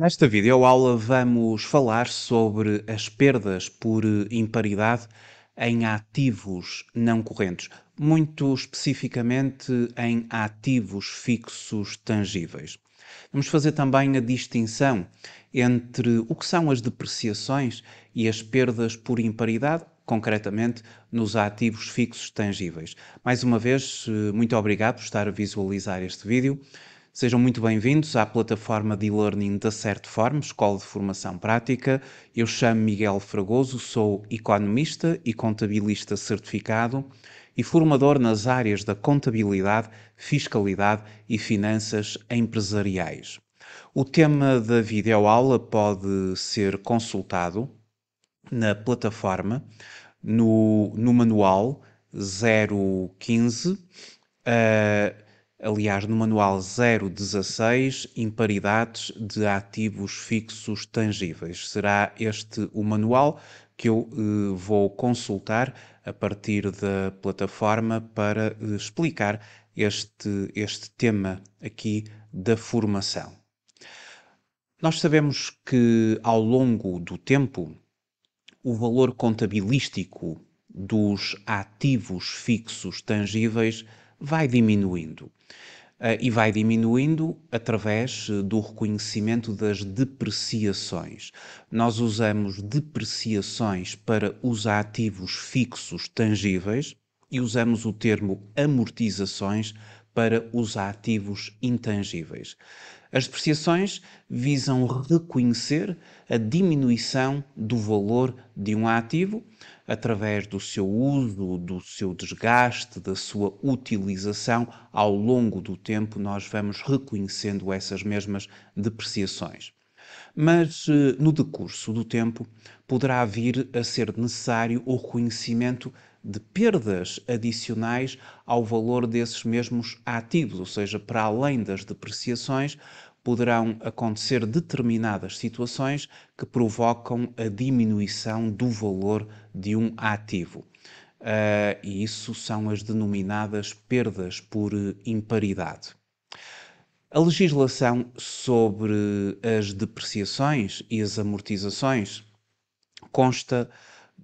Nesta videoaula vamos falar sobre as perdas por imparidade em ativos não correntes, muito especificamente em ativos fixos tangíveis. Vamos fazer também a distinção entre o que são as depreciações e as perdas por imparidade, concretamente nos ativos fixos tangíveis. Mais uma vez, eh, muito obrigado por estar a visualizar este vídeo. Sejam muito bem-vindos à plataforma de e-learning da Forma, Escola de Formação Prática. Eu chamo Miguel Fragoso, sou economista e contabilista certificado e formador nas áreas da contabilidade, fiscalidade e finanças empresariais. O tema da videoaula pode ser consultado na plataforma, no, no manual 015. Uh, aliás, no manual 016, Imparidades de Ativos Fixos Tangíveis. Será este o manual que eu eh, vou consultar a partir da plataforma para eh, explicar este, este tema aqui da formação. Nós sabemos que ao longo do tempo o valor contabilístico dos ativos fixos tangíveis vai diminuindo. Uh, e vai diminuindo através eh, do reconhecimento das depreciações. Nós usamos depreciações para os ativos fixos tangíveis e usamos o termo amortizações para os ativos intangíveis. As depreciações visam reconhecer a diminuição do valor de um ativo através do seu uso, do seu desgaste, da sua utilização. Ao longo do tempo, nós vamos reconhecendo essas mesmas depreciações. Mas eh, no decurso do tempo poderá vir a ser necessário o reconhecimento de perdas adicionais ao valor desses mesmos ativos, ou seja, para além das depreciações, poderão acontecer determinadas situações que provocam a diminuição do valor de um ativo. Uh, e isso são as denominadas perdas por imparidade. A legislação sobre as depreciações e as amortizações consta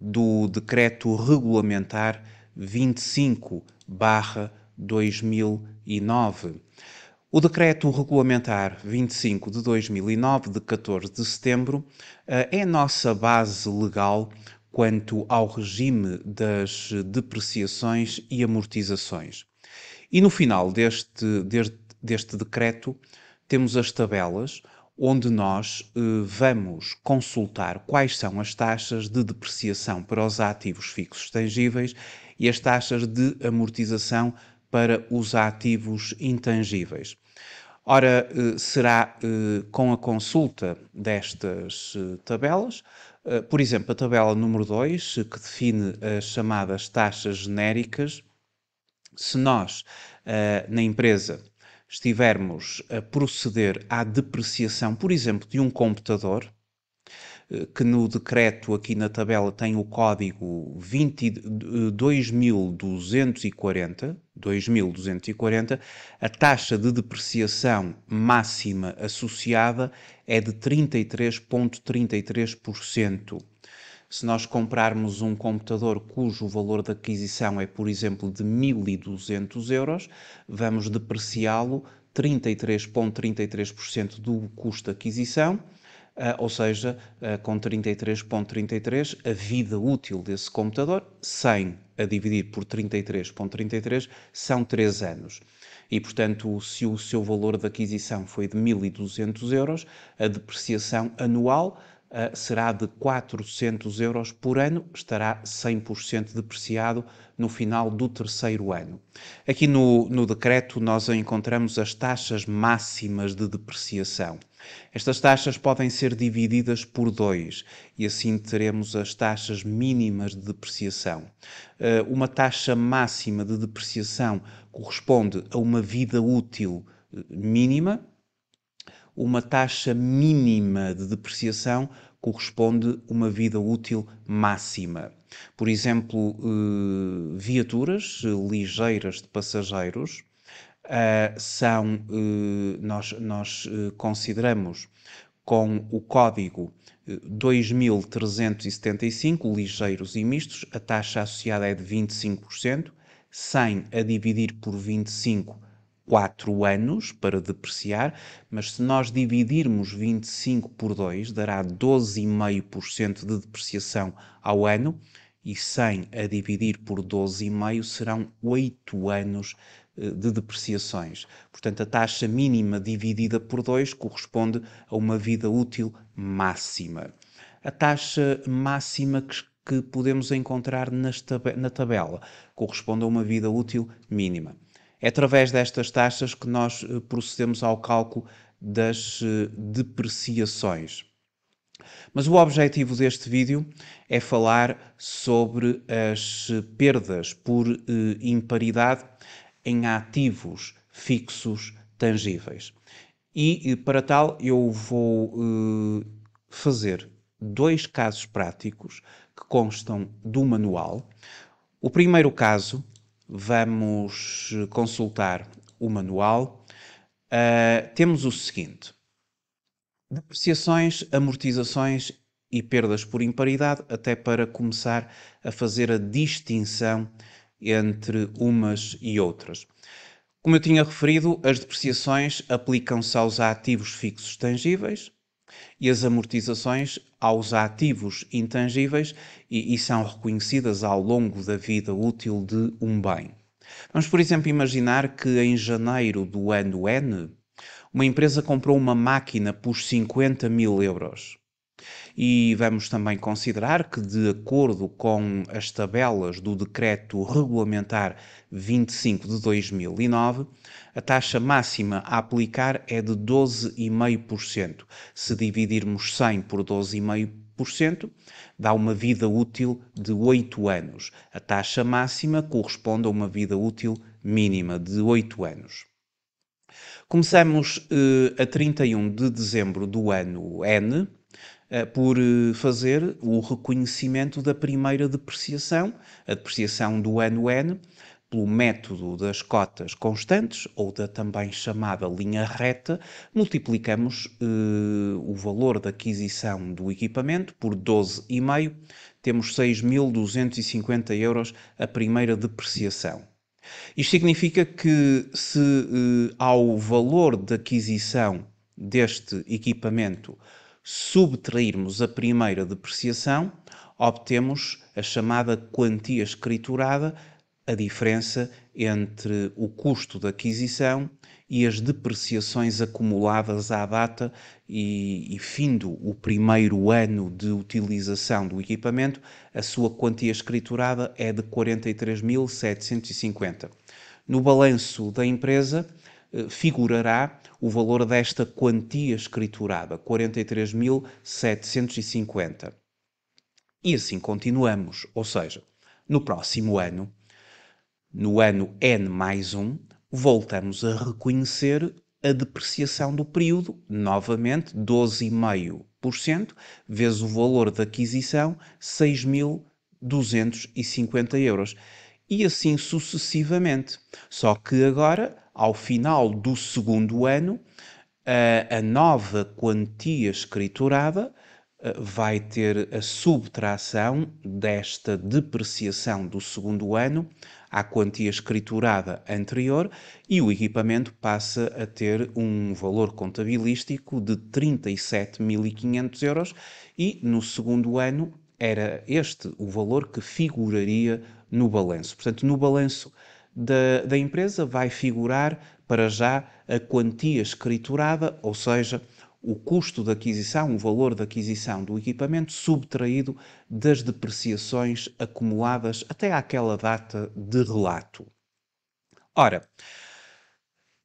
do decreto regulamentar 25/2009. O decreto regulamentar 25 de 2009 de 14 de setembro eh, é a nossa base legal quanto ao regime das depreciações e amortizações. E no final deste, deste, deste decreto temos as tabelas onde nós eh, vamos consultar quais são as taxas de depreciação para os ativos fixos tangíveis e as taxas de amortização para os ativos intangíveis. Ora, eh, será eh, com a consulta destas tabelas, por exemplo, a tabela número 2, que define as chamadas taxas genéricas, se nós, na empresa, estivermos a proceder à depreciação, por exemplo, de um computador, eh, que no decreto aqui na tabela tem o código 2.240, 2240, a taxa de depreciação máxima associada é de 33.33%. ,33%. Se nós comprarmos um computador cujo valor de aquisição é, por exemplo, de 1.200 euros, vamos depreciá-lo 33,33% ,33 do custo de aquisição, ah, ou seja, ah, com 33,33 ,33, a vida útil desse computador, 100 a dividir por 33,33 ,33, são 3 anos. E, portanto, se o seu valor de aquisição foi de 1.200 euros, a depreciação anual eh, será de 400 euros por ano, estará 100% depreciado no final do terceiro ano. Aqui no, no decreto nós encontramos as taxas máximas de depreciação. Estas taxas podem ser divididas por dois e assim teremos as taxas mínimas de depreciação. Eh, uma taxa máxima de depreciação corresponde a uma vida útil eh, mínima, uma taxa mínima de depreciação corresponde uma vida útil máxima. Por exemplo, eh, viaturas eh, ligeiras de passageiros eh, são, nós, nós consideramos com o código 2375, ligeiros e mistos, a taxa associada é de 25%, sem a dividir por 25 4 anos para depreciar, mas se nós dividirmos 25 por 2, dará 12,5% de depreciação ao ano, e 100 a dividir por 12,5 serão 8 anos eh, de depreciações. Portanto, a taxa mínima dividida por 2 corresponde a uma vida útil máxima. A taxa máxima que que podemos encontrar tab na tabela, corresponde a uma vida útil mínima. É através destas taxas que nós eh, procedemos ao cálculo das eh, depreciações. Mas o objetivo deste vídeo é falar sobre as eh, perdas por imparidade em ativos fixos tangíveis. E para tal eu vou fazer dois casos práticos que constam do manual. O primeiro caso vamos consultar o manual. Uh, temos o seguinte: depreciações, amortizações e perdas por imparidade, até para começar a fazer a distinção entre umas e outras. Como eu tinha referido, as depreciações aplicam-se aos ativos fixos tangíveis, e as amortizações aos ativos intangíveis e, e são reconhecidas ao longo da vida útil de um bem. Vamos, por exemplo, imaginar que em janeiro do ano N, uma empresa comprou uma máquina por 50 mil euros e vamos também considerar que, de acordo com as tabelas do Decreto Regulamentar 25 de 2009, a taxa máxima a aplicar é de 12,5%. Se dividirmos 100 por 12,5%, dá uma vida útil de 8 anos. A taxa máxima corresponde a uma vida útil mínima de 8 anos. Começamos eh, a 31 de dezembro do ano N, eh, por eh, fazer o reconhecimento da primeira depreciação, a depreciação do ano N, pelo método das cotas constantes ou da também chamada linha reta, multiplicamos eh, o valor da aquisição do equipamento por 12,5, temos 6.250 euros a primeira depreciação. Isto significa que se ao valor da aquisição deste equipamento subtrairmos a primeira depreciação, obtemos a chamada quantia escriturada, a diferença entre o custo da aquisição e as depreciações acumuladas à data e, e findo o primeiro ano de utilização do equipamento, a sua quantia escriturada é de 43.750. No balanço da empresa, eh, figurará o valor desta quantia escriturada, 43.750. E assim continuamos, ou seja, no próximo ano, no ano N mais 1, voltamos a reconhecer a depreciação do período, novamente 12,5% vezes o valor da aquisição, 6.250 euros e assim sucessivamente. Só que agora, ao final do segundo ano, a, a nova quantia escriturada eh, vai ter a subtração desta depreciação do segundo ano à quantia escriturada anterior e o equipamento passa a ter um valor contabilístico de 37.500 euros e no segundo ano era este o valor que figuraria no balanço. Portanto, no balanço da, da empresa vai figurar para já a quantia escriturada, ou seja, o custo da aquisição, o valor da aquisição do equipamento subtraído das depreciações acumuladas até àquela data de relato. Ora,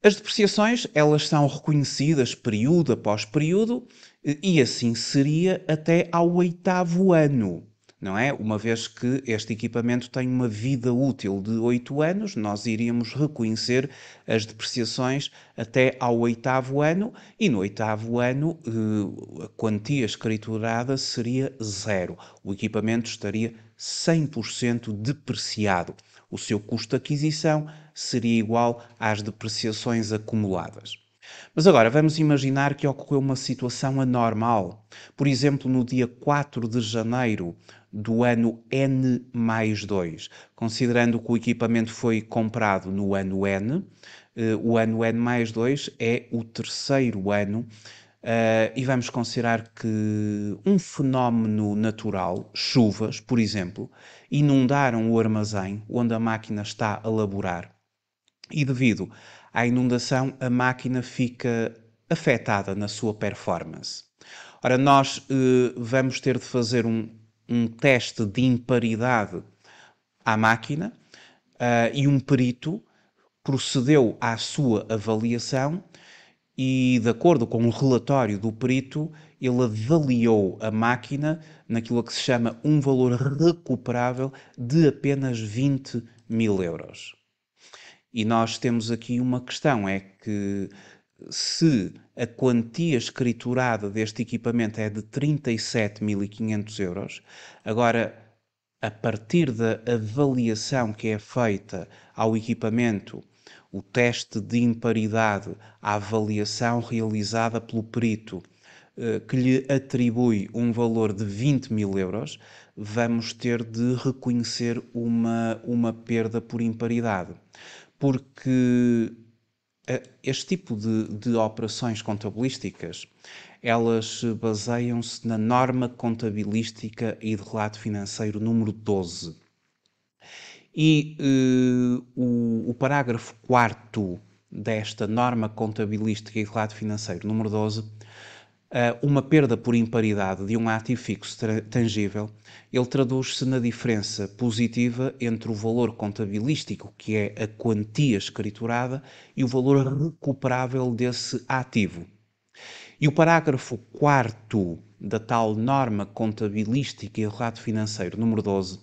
as depreciações, elas são reconhecidas período após período e assim seria até ao oitavo ano não é? Uma vez que este equipamento tem uma vida útil de 8 anos, nós iríamos reconhecer as depreciações até ao oitavo ano e no oitavo ano eh, a quantia escriturada seria zero. O equipamento estaria 100% depreciado. O seu custo de aquisição seria igual às depreciações acumuladas. Mas agora vamos imaginar que ocorreu uma situação anormal. Por exemplo, no dia 4 de janeiro do ano N mais 2. Considerando que o equipamento foi comprado no ano N, eh, o ano N mais 2 é o terceiro ano Uh, e vamos considerar que um fenómeno natural, chuvas, por exemplo, inundaram o armazém onde a máquina está a laborar. E devido à inundação, a máquina fica afetada na sua performance. Ora, nós uh, vamos ter de fazer um um teste de imparidade à máquina uh, e um perito procedeu à sua avaliação e, de acordo com o relatório do perito, ele avaliou a máquina naquilo que se chama um valor recuperável de apenas 20 mil euros. E nós temos aqui uma questão: é que se a quantia escriturada deste equipamento é de 37.500 euros, agora a partir da avaliação que é feita ao equipamento, o teste de imparidade, a avaliação realizada pelo perito, eh, que lhe atribui um valor de 20 mil euros, vamos ter de reconhecer uma, uma perda por imparidade. Porque eh, este tipo de, de operações contabilísticas, elas baseiam-se na norma contabilística e de relato financeiro número 12. E eh, o, o, parágrafo 4 desta norma contabilística e de relato financeiro número 12 eh, uma perda por imparidade de um ativo fixo tangível, ele traduz-se na diferença positiva entre o valor contabilístico, que é a quantia escriturada, e o valor recuperável desse ativo. E o parágrafo 4 da tal norma contabilística e relato financeiro número 12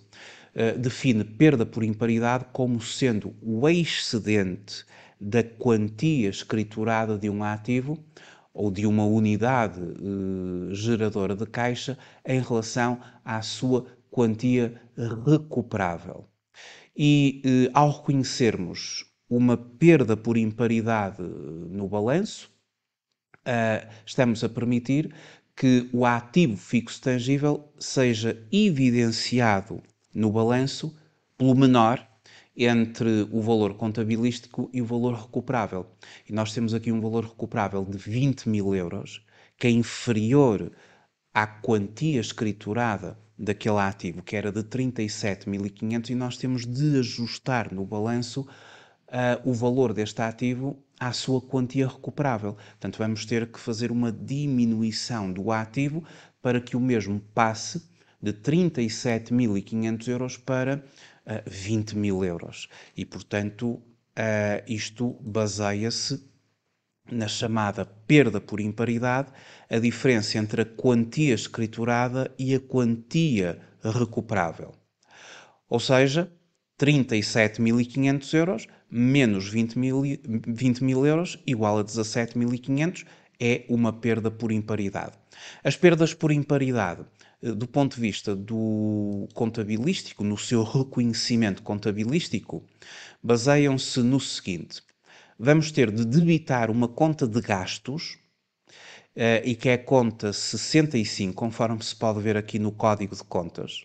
eh, define perda por imparidade como sendo o excedente da quantia escriturada de um ativo ou de uma unidade eh, geradora de caixa em relação à sua quantia recuperável. E eh, ao reconhecermos uma perda por imparidade eh, no balanço, eh, estamos a permitir que o ativo fixo tangível seja evidenciado no balanço pelo menor entre o valor contabilístico e o valor recuperável. E nós temos aqui um valor recuperável de 20 mil euros, que é inferior à quantia escriturada daquele ativo, que era de 37.500, e nós temos de ajustar no balanço uh, o valor deste ativo à sua quantia recuperável. Portanto, vamos ter que fazer uma diminuição do ativo para que o mesmo passe de 37.500 euros para 20 mil euros. E, portanto, isto baseia-se na chamada perda por imparidade, a diferença entre a quantia escriturada e a quantia recuperável. Ou seja, 37.500 euros menos 20 mil, 20 mil euros igual a 17.500 é uma perda por imparidade. As perdas por imparidade eh, do ponto de vista do contabilístico, no seu reconhecimento contabilístico, baseiam-se no seguinte: vamos ter de debitar uma conta de gastos, eh, e que é a conta 65, conforme se pode ver aqui no código de contas,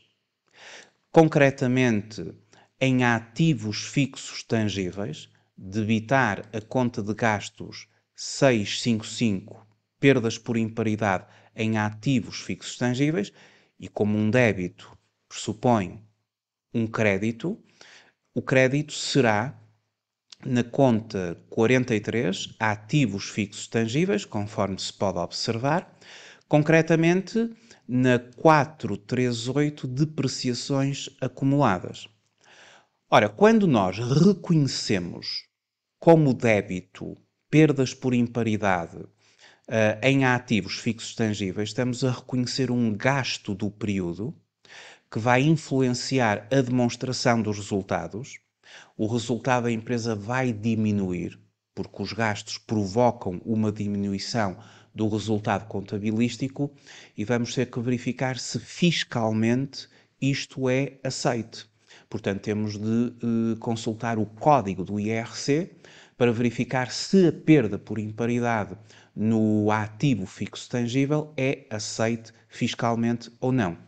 concretamente em ativos fixos tangíveis, debitar a conta de gastos 655, perdas por imparidade em ativos fixos tangíveis e como um débito pressupõe um crédito, o crédito será na conta 43, ativos fixos tangíveis, conforme se pode observar, concretamente na 438, depreciações acumuladas. Ora, quando nós reconhecemos como débito perdas por imparidade eh, em ativos fixos tangíveis, estamos a reconhecer um gasto do período que vai influenciar a demonstração dos resultados. O resultado da empresa vai diminuir, porque os gastos provocam uma diminuição do resultado contabilístico e vamos ter que verificar se fiscalmente isto é aceito. Portanto, temos de eh, consultar o código do IRC para verificar se a perda por imparidade no ativo fixo tangível é aceite fiscalmente ou não.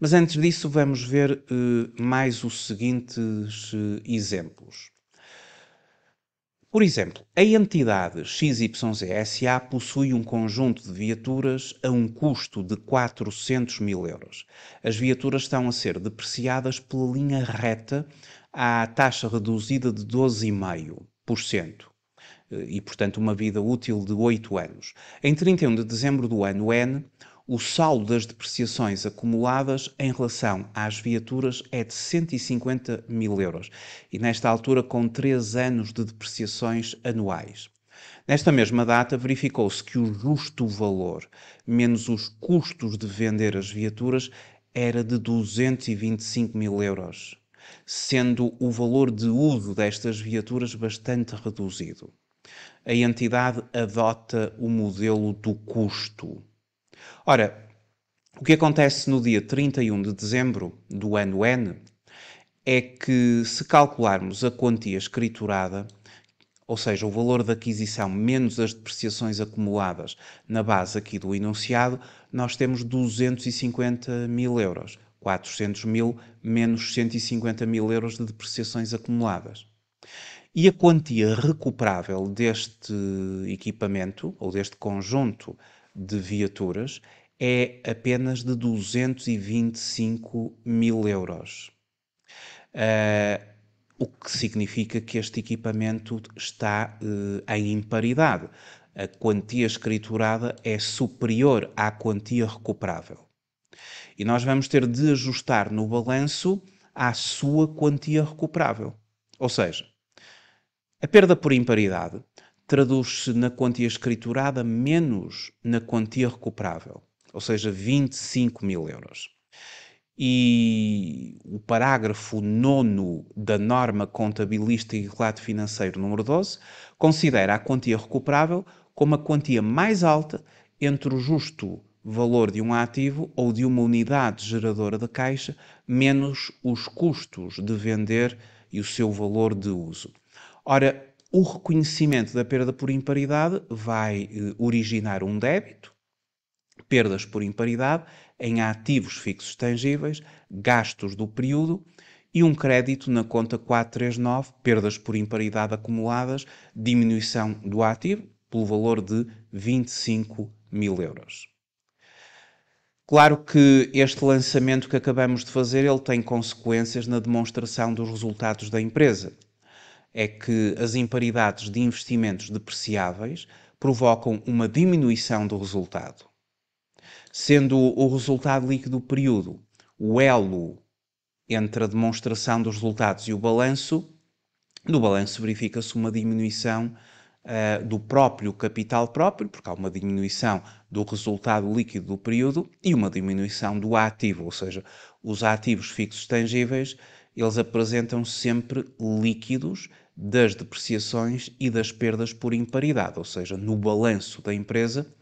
Mas antes disso, vamos ver eh, mais os seguintes eh, exemplos. Por exemplo, a entidade XYZSA possui um conjunto de viaturas a um custo de 400 mil euros. As viaturas estão a ser depreciadas pela linha reta à taxa reduzida de 12,5%. Eh, e, portanto, uma vida útil de 8 anos. Em 31 de dezembro do ano N, o saldo das depreciações acumuladas em relação às viaturas é de 150 mil euros, e nesta altura com 3 anos de depreciações anuais. Nesta mesma data, verificou-se que o justo valor, menos os custos de vender as viaturas, era de 225 mil euros, sendo o valor de uso destas viaturas bastante reduzido a entidade adota o modelo do custo. Ora, o que acontece no dia 31 de dezembro do ano N é que, se calcularmos a quantia escriturada, ou seja, o valor da aquisição menos as depreciações acumuladas na base aqui do enunciado, nós temos 250 mil euros. 400 mil menos 150 mil euros de depreciações acumuladas e a quantia recuperável deste equipamento ou deste conjunto de viaturas é apenas de 225 mil euros. Uh, o que significa que este equipamento está uh, em imparidade. A quantia escriturada é superior à quantia recuperável. E nós vamos ter de ajustar no balanço à sua quantia recuperável. Ou seja, a perda por imparidade traduz-se na quantia escriturada menos na quantia recuperável, ou seja, 25 mil euros. E o parágrafo 9 da norma contabilística e relato financeiro número 12 considera a quantia recuperável como a quantia mais alta entre o justo valor de um ativo ou de uma unidade geradora de caixa menos os custos de vender e o seu valor de uso. Ora, o reconhecimento da perda por imparidade vai eh, originar um débito, perdas por imparidade em ativos fixos tangíveis, gastos do período e um crédito na conta 439, perdas por imparidade acumuladas, diminuição do ativo pelo valor de 25 mil euros. Claro que este lançamento que acabamos de fazer ele tem consequências na demonstração dos resultados da empresa é que as imparidades de investimentos depreciáveis provocam uma diminuição do resultado. Sendo o resultado líquido do período o elo entre a demonstração dos resultados e o balanço, no balanço verifica-se uma diminuição uh, do próprio capital próprio, porque há uma diminuição do resultado líquido do período e uma diminuição do ativo, ou seja, os ativos fixos tangíveis eles apresentam sempre líquidos das depreciações e das perdas por imparidade, ou seja, no balanço da empresa.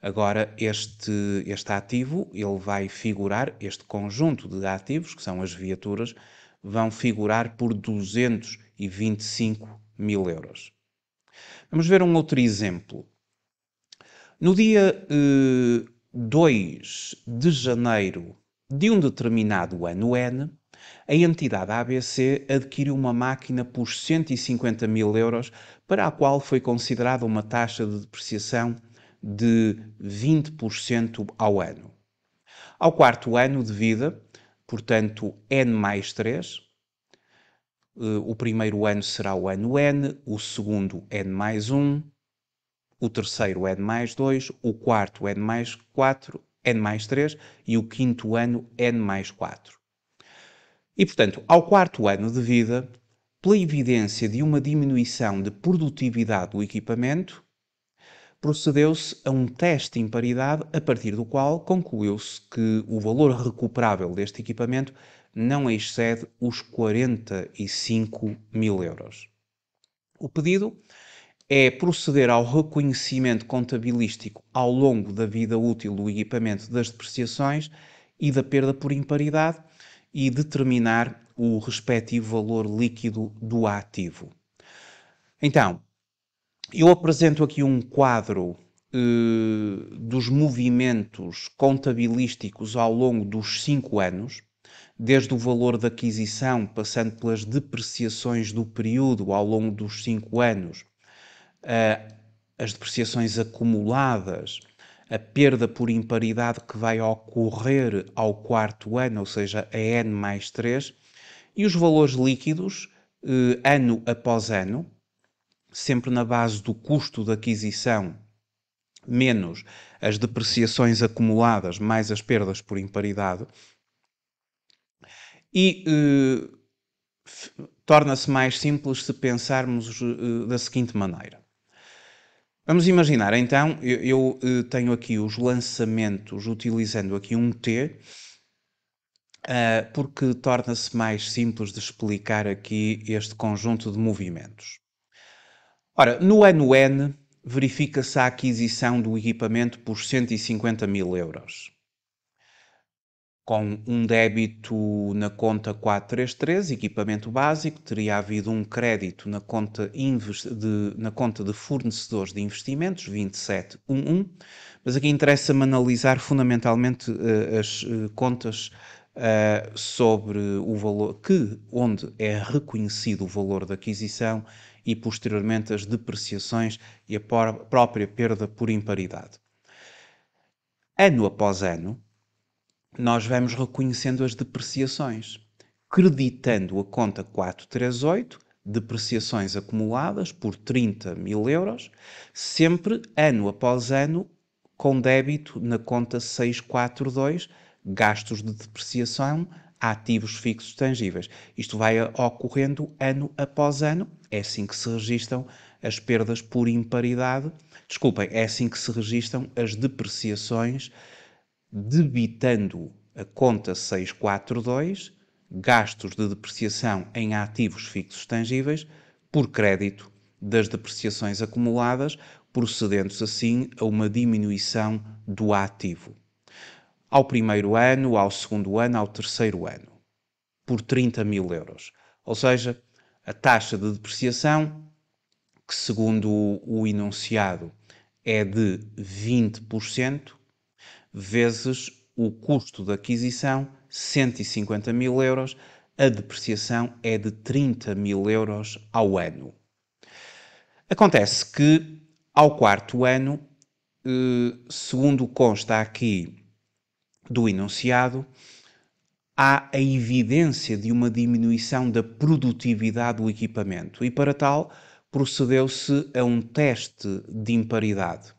Agora, este, este ativo, ele vai figurar, este conjunto de ativos, que são as viaturas, vão figurar por 225 mil euros. Vamos ver um outro exemplo. No dia eh, 2 de janeiro de um determinado ano N, a entidade ABC adquiriu uma máquina por 150 mil euros, para a qual foi considerada uma taxa de depreciação de 20% ao ano. Ao quarto ano de vida, portanto N mais 3, eh, o primeiro ano será o ano N, o segundo N mais 1, o terceiro N mais 2, o quarto N mais 4, N mais 3 e o quinto ano N mais 4. E, portanto, ao quarto ano de vida, pela evidência de uma diminuição de produtividade do equipamento, procedeu-se a um teste de imparidade a partir do qual concluiu-se que o valor recuperável deste equipamento não excede os 45 mil euros. O pedido é proceder ao reconhecimento contabilístico ao longo da vida útil do equipamento das depreciações e da perda por imparidade e determinar o respectivo valor líquido do ativo. Então, eu apresento aqui um quadro eh, dos movimentos contabilísticos ao longo dos cinco anos, desde o valor da aquisição, passando pelas depreciações do período ao longo dos cinco anos, eh, as depreciações acumuladas, a perda por imparidade que vai ocorrer ao quarto ano, ou seja, a N mais 3, e os valores líquidos, eh, ano após ano, sempre na base do custo de aquisição menos as depreciações acumuladas mais as perdas por imparidade e eh, torna-se mais simples se pensarmos eh, da seguinte maneira Vamos imaginar então, eu, eu, eh, tenho aqui os lançamentos utilizando aqui um T, uh, porque torna-se mais simples de explicar aqui este conjunto de movimentos. Ora, no ano N, verifica-se a aquisição do equipamento por 150 mil euros com um débito na conta 433, equipamento básico, teria havido um crédito na conta, de, na conta de fornecedores de investimentos, 2711, mas aqui interessa-me analisar fundamentalmente uh, as uh, contas uh, sobre o valor, que, onde é reconhecido o valor da aquisição e posteriormente as depreciações e a própria perda por imparidade. Ano após ano, nós vamos reconhecendo as depreciações, creditando a conta 438, depreciações acumuladas por 30 mil euros, sempre ano após ano, com débito na conta 642, gastos de depreciação, ativos fixos tangíveis. Isto vai ocorrendo ano após ano, é assim que se registram as perdas por imparidade, desculpem, é assim que se registram as depreciações debitando a conta 642, gastos de depreciação em ativos fixos tangíveis, por crédito das depreciações acumuladas, procedendo-se assim a uma diminuição do ativo. Ao primeiro ano, ao segundo ano, ao terceiro ano, por 30 mil euros. Ou seja, a taxa de depreciação, que segundo o enunciado é de 20%, vezes o custo da aquisição, 150 mil euros, a depreciação é de 30 mil euros ao ano. Acontece que, ao quarto ano, eh, segundo consta aqui do enunciado, há a evidência de uma diminuição da produtividade do equipamento e, para tal, procedeu-se a um teste de imparidade,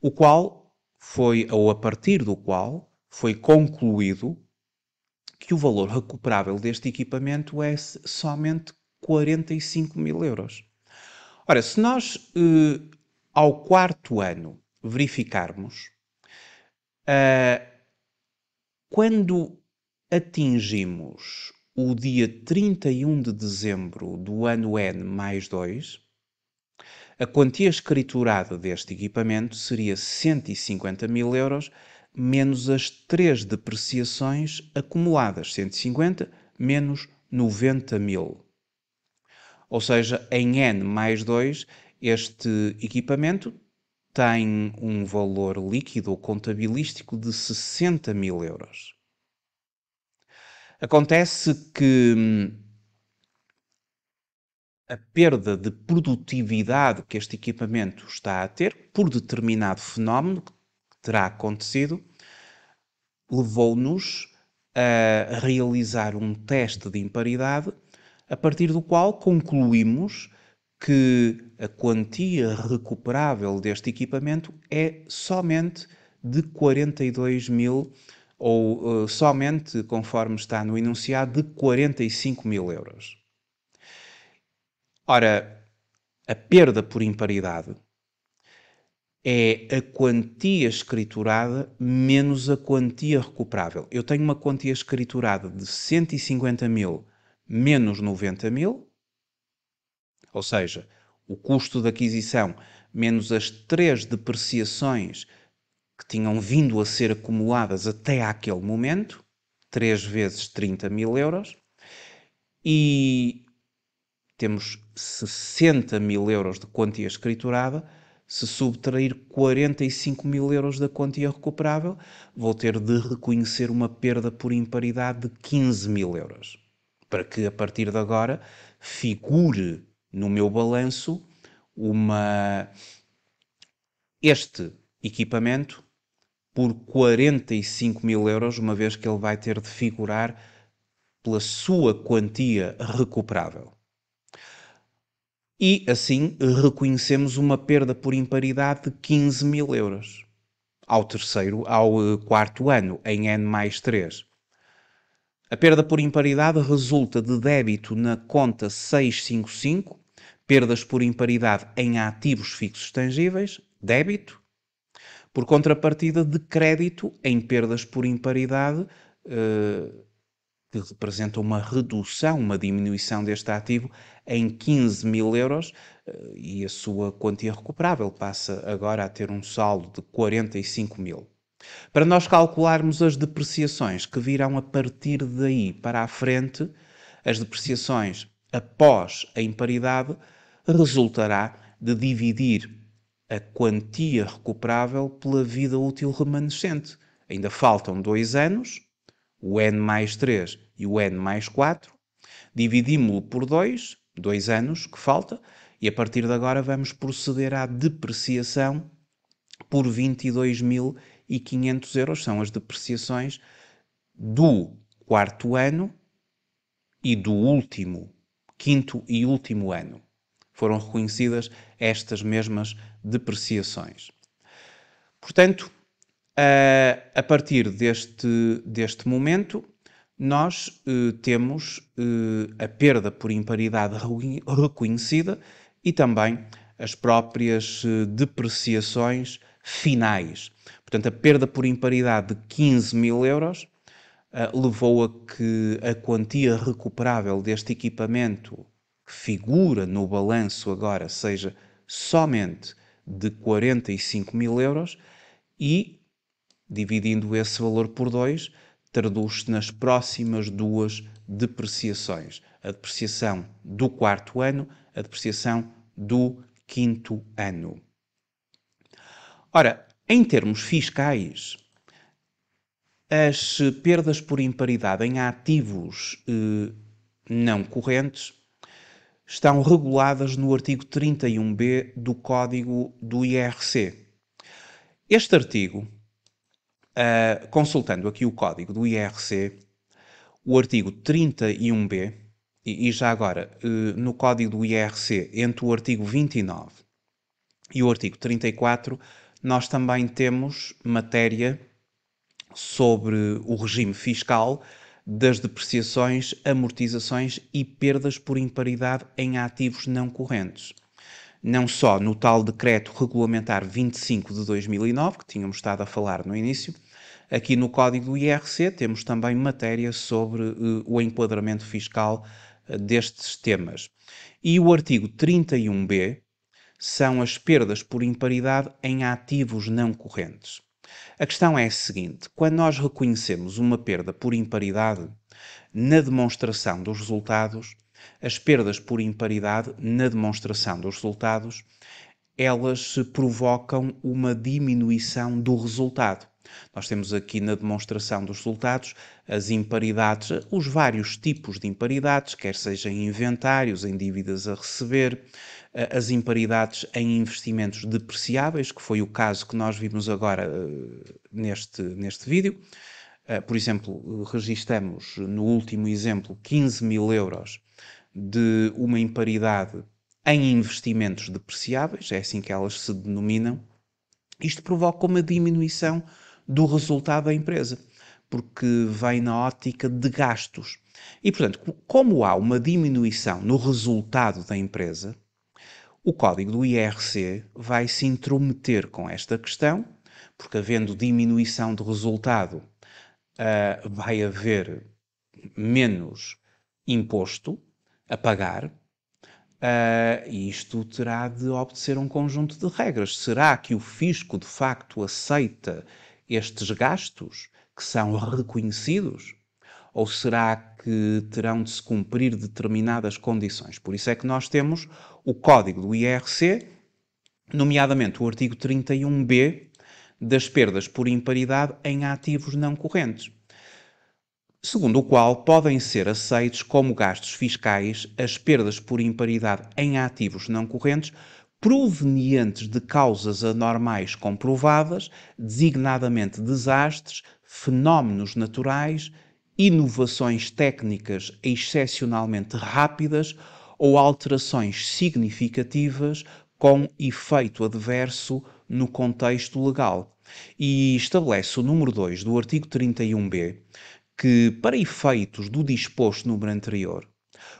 o qual foi ou a partir do qual foi concluído que o valor recuperável deste equipamento é somente 45 mil euros. Ora, se nós eh, ao quarto ano verificarmos uh, quando atingimos o dia 31 de dezembro do ano N mais 2, a quantia escriturada deste equipamento seria 150 mil euros, menos as três depreciações acumuladas, 150 menos 90 mil. Ou seja, em N mais 2, este equipamento tem um valor líquido ou contabilístico de 60 mil euros. Acontece que hum, a perda de produtividade que este equipamento está a ter por determinado fenómeno que terá acontecido levou-nos a realizar um teste de imparidade a partir do qual concluímos que a quantia recuperável deste equipamento é somente de 42 mil ou uh, somente, conforme está no enunciado, de 45 mil euros. Ora, a perda por imparidade é a quantia escriturada menos a quantia recuperável. Eu tenho uma quantia escriturada de 150 mil menos 90 mil, ou seja, o custo de aquisição menos as três depreciações que tinham vindo a ser acumuladas até àquele momento, três vezes 30 mil euros, e temos 60 mil euros de quantia escriturada, se subtrair 45 mil euros da quantia recuperável, vou ter de reconhecer uma perda por imparidade de 15 mil euros, para que a partir de agora figure no meu balanço uma este equipamento por 45 mil euros, uma vez que ele vai ter de figurar pela sua quantia recuperável. E assim reconhecemos uma perda por imparidade de 15 mil euros ao terceiro, ao eh, quarto ano, em N mais 3. A perda por imparidade resulta de débito na conta 655, perdas por imparidade em ativos fixos tangíveis, débito, por contrapartida de crédito em perdas por imparidade, eh, que representa uma redução, uma diminuição deste ativo em 15 mil euros eh, e a sua quantia recuperável passa agora a ter um saldo de 45 mil. Para nós calcularmos as depreciações que virão a partir daí para a frente, as depreciações após a imparidade resultará de dividir a quantia recuperável pela vida útil remanescente. Ainda faltam dois anos, o N mais 3 e o N mais 4, dividimos-lo por 2 dois anos que falta, e a partir de agora vamos proceder à depreciação por 22.500 euros. São as depreciações do quarto ano e do último, quinto e último ano. Foram reconhecidas estas mesmas depreciações. Portanto, eh, a partir deste, deste momento, nós eh, temos eh, a perda por imparidade reconhecida e também as próprias eh, depreciações finais. Portanto, a perda por imparidade de 15 mil euros levou a que a quantia recuperável deste equipamento que figura no balanço agora seja somente de 45 mil euros e, dividindo esse valor por dois traduz-se nas próximas duas depreciações: a depreciação do quarto ano, a depreciação do quinto ano. Ora, em termos fiscais, as perdas por imparidade em ativos eh, não correntes estão reguladas no artigo 31b do Código do IRC. Este artigo Uh, consultando aqui o código do IRC, o artigo 31b, e, e já agora, uh, no código do IRC, entre o artigo 29 e o artigo 34, nós também temos matéria sobre o regime fiscal das depreciações, amortizações e perdas por imparidade em ativos não correntes não só no tal decreto regulamentar 25 de 2009, que tínhamos estado a falar no início, aqui no código do IRC temos também matéria sobre uh, o enquadramento fiscal eh, destes temas. E o artigo 31b são as perdas por imparidade em ativos não correntes. A questão é a seguinte: quando nós reconhecemos uma perda por imparidade, na demonstração dos resultados, as perdas por imparidade na demonstração dos resultados, elas provocam uma diminuição do resultado. Nós temos aqui na demonstração dos resultados as imparidades, os vários tipos de imparidades, quer seja em inventários, em dívidas a receber, eh, as imparidades em investimentos depreciáveis, que foi o caso que nós vimos agora eh, neste, neste vídeo. Eh, por exemplo, registamos no último exemplo 15 mil euros de uma imparidade em investimentos depreciáveis, é assim que elas se denominam, isto provoca uma diminuição do resultado da empresa, porque vem na ótica de gastos. E, portanto, como há uma diminuição no resultado da empresa, o código do IRC vai se intrometer com esta questão, porque havendo diminuição de resultado, uh, vai haver menos imposto a pagar, uh, isto terá de obedecer um conjunto de regras. Será que o fisco de facto aceita estes gastos que são reconhecidos? Ou será que terão de se cumprir determinadas condições? Por isso é que nós temos o código do IRC, nomeadamente o artigo 31b das perdas por imparidade em ativos não correntes segundo o qual podem ser aceitos como gastos fiscais as perdas por imparidade em ativos não correntes provenientes de causas anormais comprovadas, designadamente desastres, fenómenos naturais, inovações técnicas excepcionalmente rápidas ou alterações significativas com efeito adverso no contexto legal. E estabelece o número 2 do artigo 31b que, para efeitos do disposto no número anterior,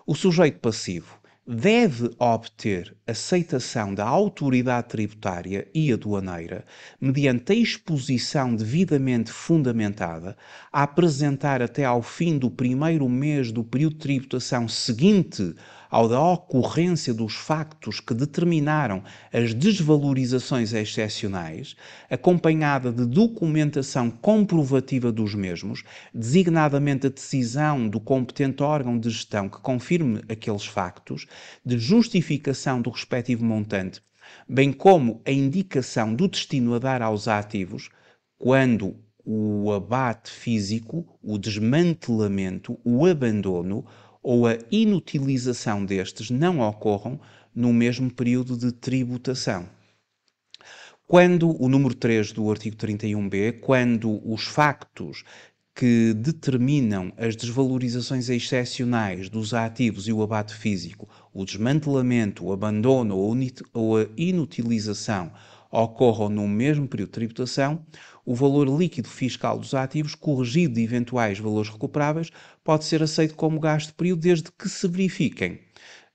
o sujeito passivo deve obter aceitação da autoridade tributária e aduaneira mediante a exposição devidamente fundamentada a apresentar até ao fim do primeiro mês do período de tributação seguinte ao da ocorrência dos factos que determinaram as desvalorizações excepcionais, acompanhada de documentação comprovativa dos mesmos, designadamente a decisão do competente órgão de gestão que confirme aqueles factos, de justificação do respectivo montante, bem como a indicação do destino a dar aos ativos, quando o abate físico, o desmantelamento, o abandono ou a inutilização destes não ocorram no mesmo período de tributação. Quando o número 3 do artigo 31b, quando os factos que determinam as desvalorizações excepcionais dos ativos e o abate físico, o desmantelamento, o abandono ou a inutilização ocorram no mesmo período de tributação, o valor líquido fiscal dos ativos, corrigido de eventuais valores recuperáveis, pode ser aceito como gasto de período desde que se verifiquem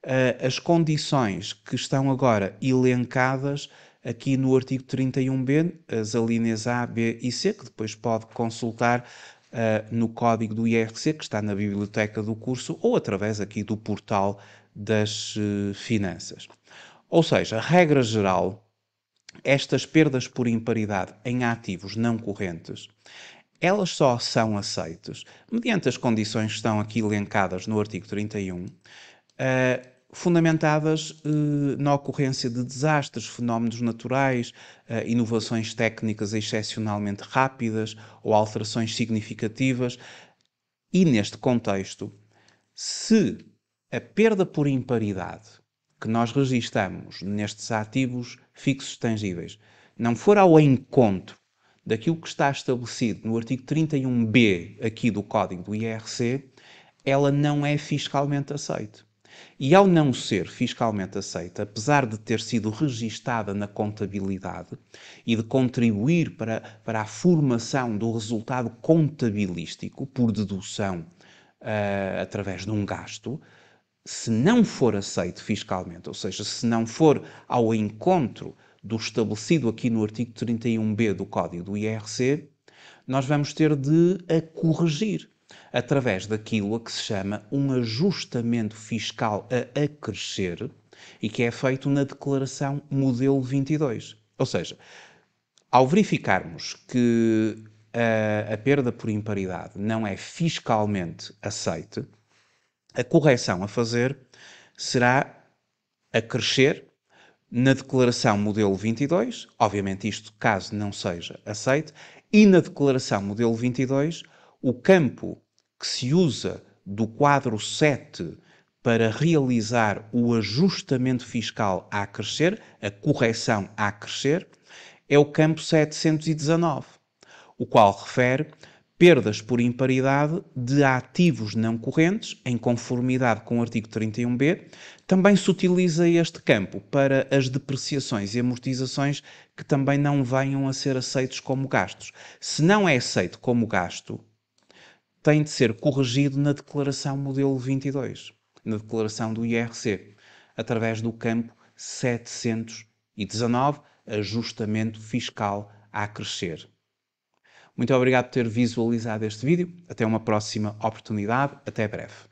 uh, as condições que estão agora elencadas aqui no artigo 31b, as alíneas A, B e C, que depois pode consultar Uh, no código do IRC, que está na biblioteca do curso, ou através aqui do portal das uh, finanças. Ou seja, regra geral, estas perdas por imparidade em ativos não correntes, elas só são aceitas mediante as condições que estão aqui elencadas no artigo 31, uh, eh, fundamentadas uh, na ocorrência de desastres, fenómenos naturais, uh, inovações técnicas excepcionalmente rápidas ou alterações significativas. E neste contexto, se a perda por imparidade que nós registamos nestes ativos fixos tangíveis não for ao encontro daquilo que está estabelecido no artigo 31b aqui do código do IRC, ela não é fiscalmente aceita. E ao não ser fiscalmente aceita, apesar de ter sido registada na contabilidade e de contribuir para, para a formação do resultado contabilístico por dedução uh, através de um gasto, se não for aceito fiscalmente, ou seja, se não for ao encontro do estabelecido aqui no artigo 31b do Código do IRC, nós vamos ter de a corrigir através daquilo a que se chama um ajustamento fiscal a acrescer e que é feito na declaração modelo 22. Ou seja, ao verificarmos que a, eh, a perda por imparidade não é fiscalmente aceite, a correção a fazer será acrescer na declaração modelo 22, obviamente isto caso não seja aceito, e na declaração modelo 22, o campo que se usa do quadro 7 para realizar o ajustamento fiscal a crescer, a correção a crescer, é o campo 719, o qual refere perdas por imparidade de ativos não correntes, em conformidade com o artigo 31b, também se utiliza este campo para as depreciações e amortizações que também não venham a ser aceitos como gastos. Se não é aceito como gasto, tem de ser corrigido na declaração modelo 22, na declaração do IRC, através do campo 719, ajustamento fiscal a crescer. Muito obrigado por ter visualizado este vídeo. Até uma próxima oportunidade. Até breve.